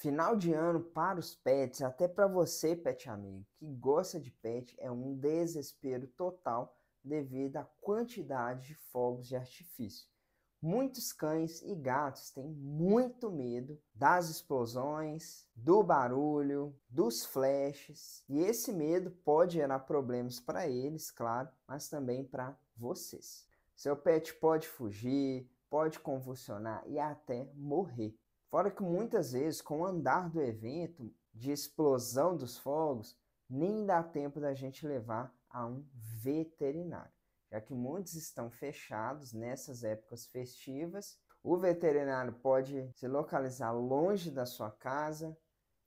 Final de ano para os pets, até para você, pet amigo, que gosta de pet, é um desespero total devido à quantidade de fogos de artifício. Muitos cães e gatos têm muito medo das explosões, do barulho, dos flashes, e esse medo pode gerar problemas para eles, claro, mas também para vocês. Seu pet pode fugir, pode convulsionar e até morrer. Fora que muitas vezes, com o andar do evento, de explosão dos fogos, nem dá tempo da gente levar a um veterinário, já que muitos estão fechados nessas épocas festivas. O veterinário pode se localizar longe da sua casa,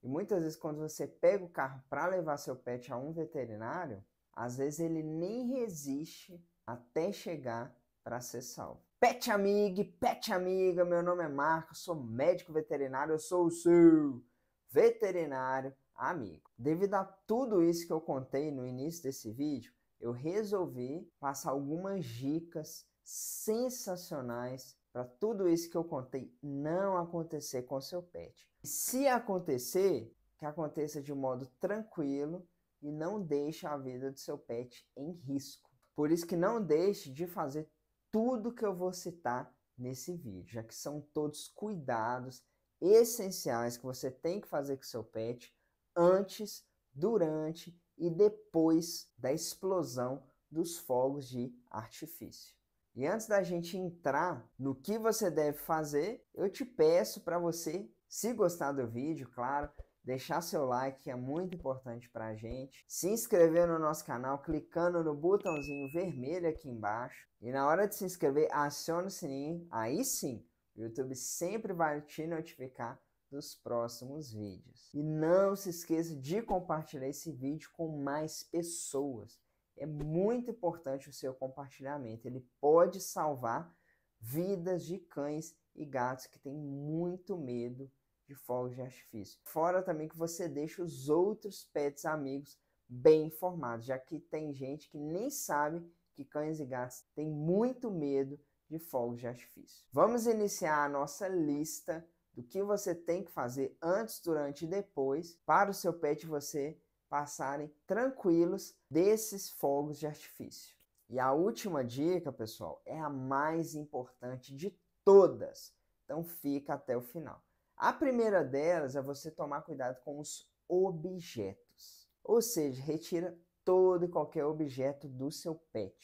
e muitas vezes, quando você pega o carro para levar seu pet a um veterinário, às vezes ele nem resiste até chegar para ser salvo. Pet amigo, Pet Amiga, meu nome é Marco, sou médico veterinário, eu sou o seu veterinário amigo. Devido a tudo isso que eu contei no início desse vídeo, eu resolvi passar algumas dicas sensacionais para tudo isso que eu contei não acontecer com seu pet. Se acontecer, que aconteça de modo tranquilo e não deixe a vida do seu pet em risco. Por isso que não deixe de fazer tudo que eu vou citar nesse vídeo, já que são todos cuidados essenciais que você tem que fazer com seu pet antes, durante e depois da explosão dos fogos de artifício. E antes da gente entrar no que você deve fazer, eu te peço para você, se gostar do vídeo, claro, deixar seu like, é muito importante para a gente, se inscrever no nosso canal clicando no botãozinho vermelho aqui embaixo e na hora de se inscrever, aciona o sininho, aí sim, o YouTube sempre vai te notificar dos próximos vídeos. E não se esqueça de compartilhar esse vídeo com mais pessoas. É muito importante o seu compartilhamento, ele pode salvar vidas de cães e gatos que têm muito medo de fogos de artifício. Fora também que você deixa os outros pets amigos bem informados, já que tem gente que nem sabe que cães e gatos têm muito medo de fogos de artifício. Vamos iniciar a nossa lista do que você tem que fazer antes, durante e depois para o seu pet você passarem tranquilos desses fogos de artifício. E a última dica, pessoal, é a mais importante de todas. Então fica até o final. A primeira delas é você tomar cuidado com os objetos, ou seja, retira todo e qualquer objeto do seu pet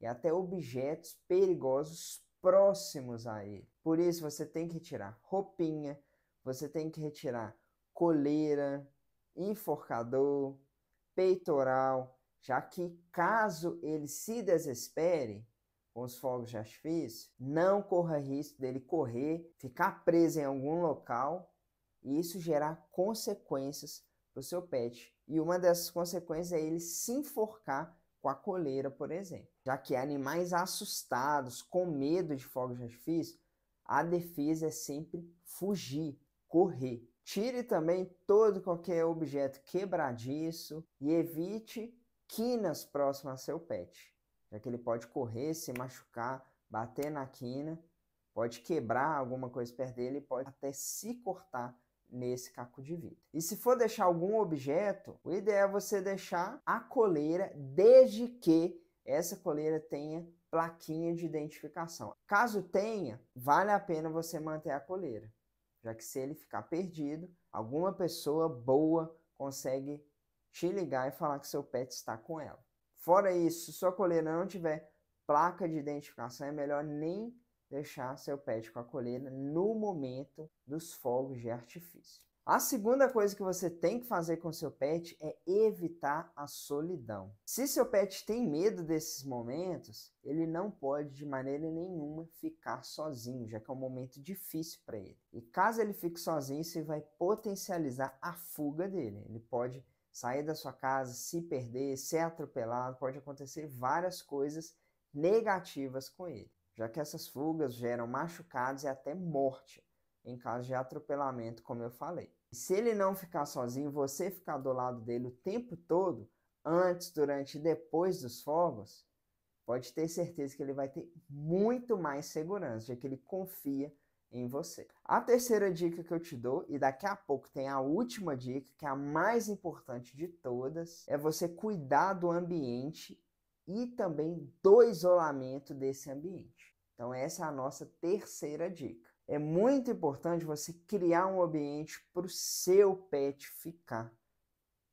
e até objetos perigosos próximos a ele. Por isso você tem que retirar roupinha, você tem que retirar coleira, enforcador, peitoral, já que caso ele se desespere, com os fogos de artifício, não corra risco dele correr, ficar preso em algum local e isso gerar consequências para o seu pet. E uma dessas consequências é ele se enforcar com a coleira, por exemplo. Já que animais assustados, com medo de fogos de artifício, a defesa é sempre fugir, correr. Tire também todo qualquer objeto quebradiço e evite quinas próximas a seu pet já é que ele pode correr, se machucar, bater na quina, pode quebrar alguma coisa perto dele, pode até se cortar nesse caco de vidro. E se for deixar algum objeto, o ideal é você deixar a coleira desde que essa coleira tenha plaquinha de identificação. Caso tenha, vale a pena você manter a coleira, já que se ele ficar perdido, alguma pessoa boa consegue te ligar e falar que seu pet está com ela. Fora isso, se sua coleira não tiver placa de identificação, é melhor nem deixar seu pet com a coleira no momento dos fogos de artifício. A segunda coisa que você tem que fazer com seu pet é evitar a solidão. Se seu pet tem medo desses momentos, ele não pode de maneira nenhuma ficar sozinho, já que é um momento difícil para ele. E caso ele fique sozinho, isso vai potencializar a fuga dele. Ele pode sair da sua casa, se perder, ser atropelado, pode acontecer várias coisas negativas com ele, já que essas fugas geram machucados e até morte em caso de atropelamento, como eu falei. E se ele não ficar sozinho, você ficar do lado dele o tempo todo, antes, durante e depois dos fogos, pode ter certeza que ele vai ter muito mais segurança, já que ele confia em você. A terceira dica que eu te dou, e daqui a pouco tem a última dica, que é a mais importante de todas, é você cuidar do ambiente e também do isolamento desse ambiente. Então, essa é a nossa terceira dica. É muito importante você criar um ambiente para o seu pet ficar.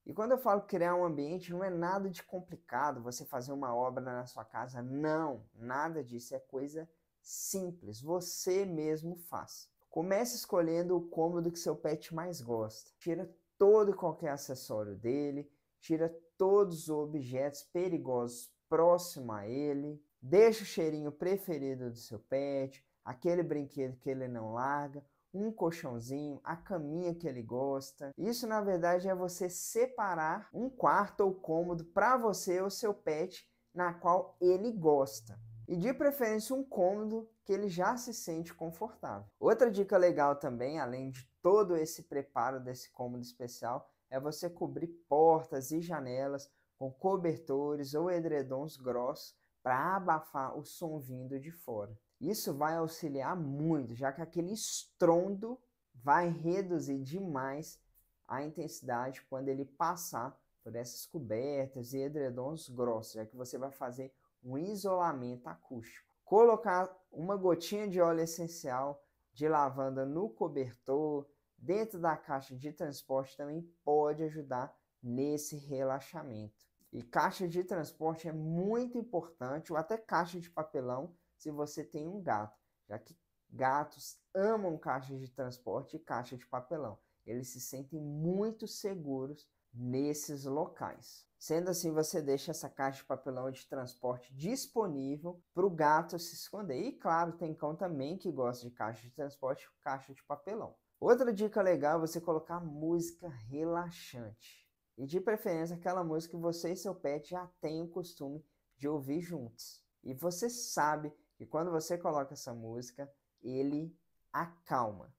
E quando eu falo criar um ambiente, não é nada de complicado você fazer uma obra na sua casa. Não, nada disso. É coisa simples, você mesmo faz. Comece escolhendo o cômodo que seu pet mais gosta. Tira todo e qualquer acessório dele, tira todos os objetos perigosos próximo a ele, deixa o cheirinho preferido do seu pet, aquele brinquedo que ele não larga, um colchãozinho, a caminha que ele gosta. Isso na verdade é você separar um quarto ou cômodo para você ou seu pet na qual ele gosta e de preferência um cômodo que ele já se sente confortável. Outra dica legal também, além de todo esse preparo desse cômodo especial, é você cobrir portas e janelas com cobertores ou edredons grossos para abafar o som vindo de fora. Isso vai auxiliar muito, já que aquele estrondo vai reduzir demais a intensidade quando ele passar por essas cobertas e edredons grossos, já que você vai fazer um isolamento acústico. Colocar uma gotinha de óleo essencial de lavanda no cobertor, dentro da caixa de transporte também pode ajudar nesse relaxamento. E caixa de transporte é muito importante, ou até caixa de papelão, se você tem um gato, já que gatos amam caixas de transporte e caixa de papelão. Eles se sentem muito seguros nesses locais. Sendo assim, você deixa essa caixa de papelão de transporte disponível para o gato se esconder. E claro, tem cão também que gosta de caixa de transporte, caixa de papelão. Outra dica legal é você colocar música relaxante. E de preferência aquela música que você e seu pet já têm o costume de ouvir juntos. E você sabe que quando você coloca essa música, ele acalma.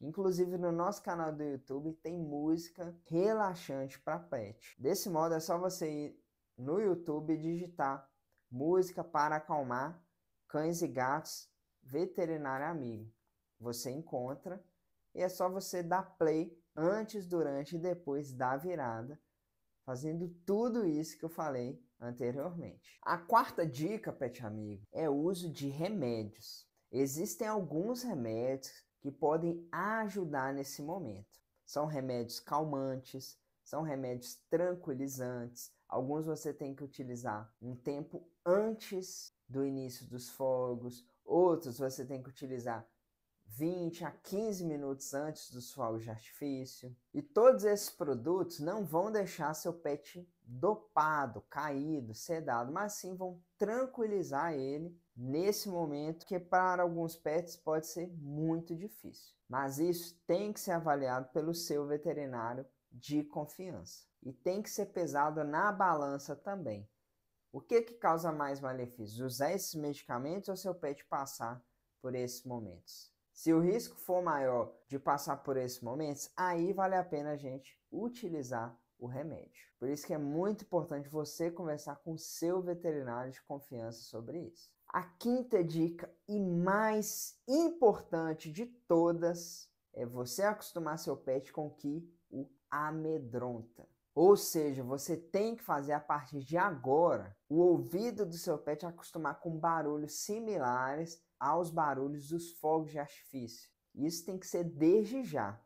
Inclusive no nosso canal do YouTube tem música relaxante para pet. Desse modo é só você ir no YouTube e digitar música para acalmar cães e gatos veterinário amigo. Você encontra e é só você dar play antes, durante e depois da virada, fazendo tudo isso que eu falei anteriormente. A quarta dica, pet amigo, é o uso de remédios. Existem alguns remédios que podem ajudar nesse momento. São remédios calmantes, são remédios tranquilizantes. Alguns você tem que utilizar um tempo antes do início dos fogos, outros você tem que utilizar 20 a 15 minutos antes dos fogos de artifício. E todos esses produtos não vão deixar seu pet dopado, caído, sedado, mas sim vão tranquilizar ele nesse momento, que para alguns pets pode ser muito difícil. Mas isso tem que ser avaliado pelo seu veterinário de confiança e tem que ser pesado na balança também. O que, que causa mais malefícios? Usar esses medicamentos ou seu pet passar por esses momentos? Se o risco for maior de passar por esses momentos, aí vale a pena a gente utilizar o remédio. Por isso que é muito importante você conversar com seu veterinário de confiança sobre isso. A quinta dica e mais importante de todas é você acostumar seu pet com que o amedronta. Ou seja, você tem que fazer a partir de agora o ouvido do seu pet acostumar com barulhos similares aos barulhos dos fogos de artifício. Isso tem que ser desde já,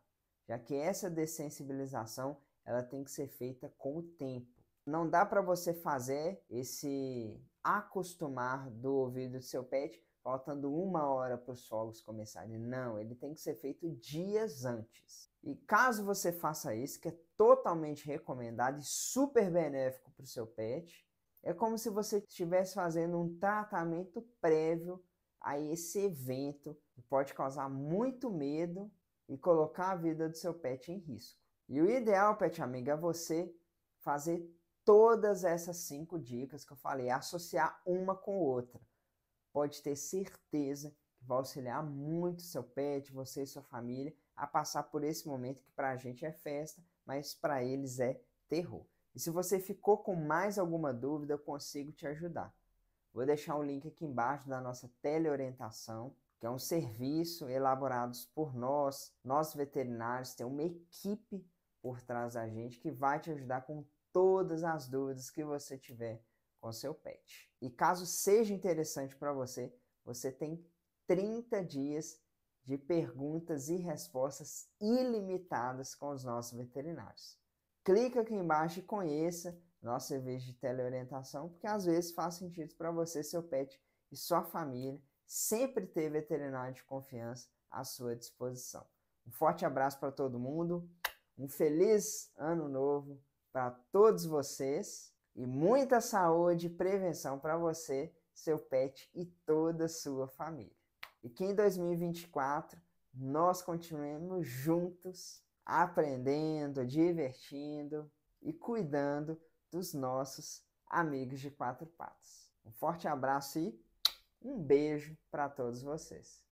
já que essa dessensibilização ela tem que ser feita com o tempo. Não dá para você fazer esse acostumar do ouvido do seu pet faltando uma hora para os fogos começarem. Não, ele tem que ser feito dias antes. E caso você faça isso, que é totalmente recomendado e super benéfico para o seu pet, é como se você estivesse fazendo um tratamento prévio a esse evento que pode causar muito medo e colocar a vida do seu pet em risco. E o ideal, pet amiga, é você fazer todas essas cinco dicas que eu falei, associar uma com outra. Pode ter certeza que vai auxiliar muito seu pet, você e sua família a passar por esse momento que para a gente é festa, mas para eles é terror. E se você ficou com mais alguma dúvida, eu consigo te ajudar. Vou deixar um link aqui embaixo da nossa teleorientação, que é um serviço elaborado por nós, nós veterinários, tem uma equipe por trás da gente que vai te ajudar com todas as dúvidas que você tiver com seu pet. E caso seja interessante para você, você tem 30 dias de perguntas e respostas ilimitadas com os nossos veterinários. Clica aqui embaixo e conheça nosso serviço de teleorientação, porque às vezes faz sentido para você, seu pet e sua família sempre ter veterinário de confiança à sua disposição. Um forte abraço para todo mundo, um feliz ano novo para todos vocês e muita saúde e prevenção para você, seu pet e toda a sua família. E que em 2024 nós continuemos juntos, aprendendo, divertindo e cuidando dos nossos amigos de quatro patas. Um forte abraço e um beijo para todos vocês.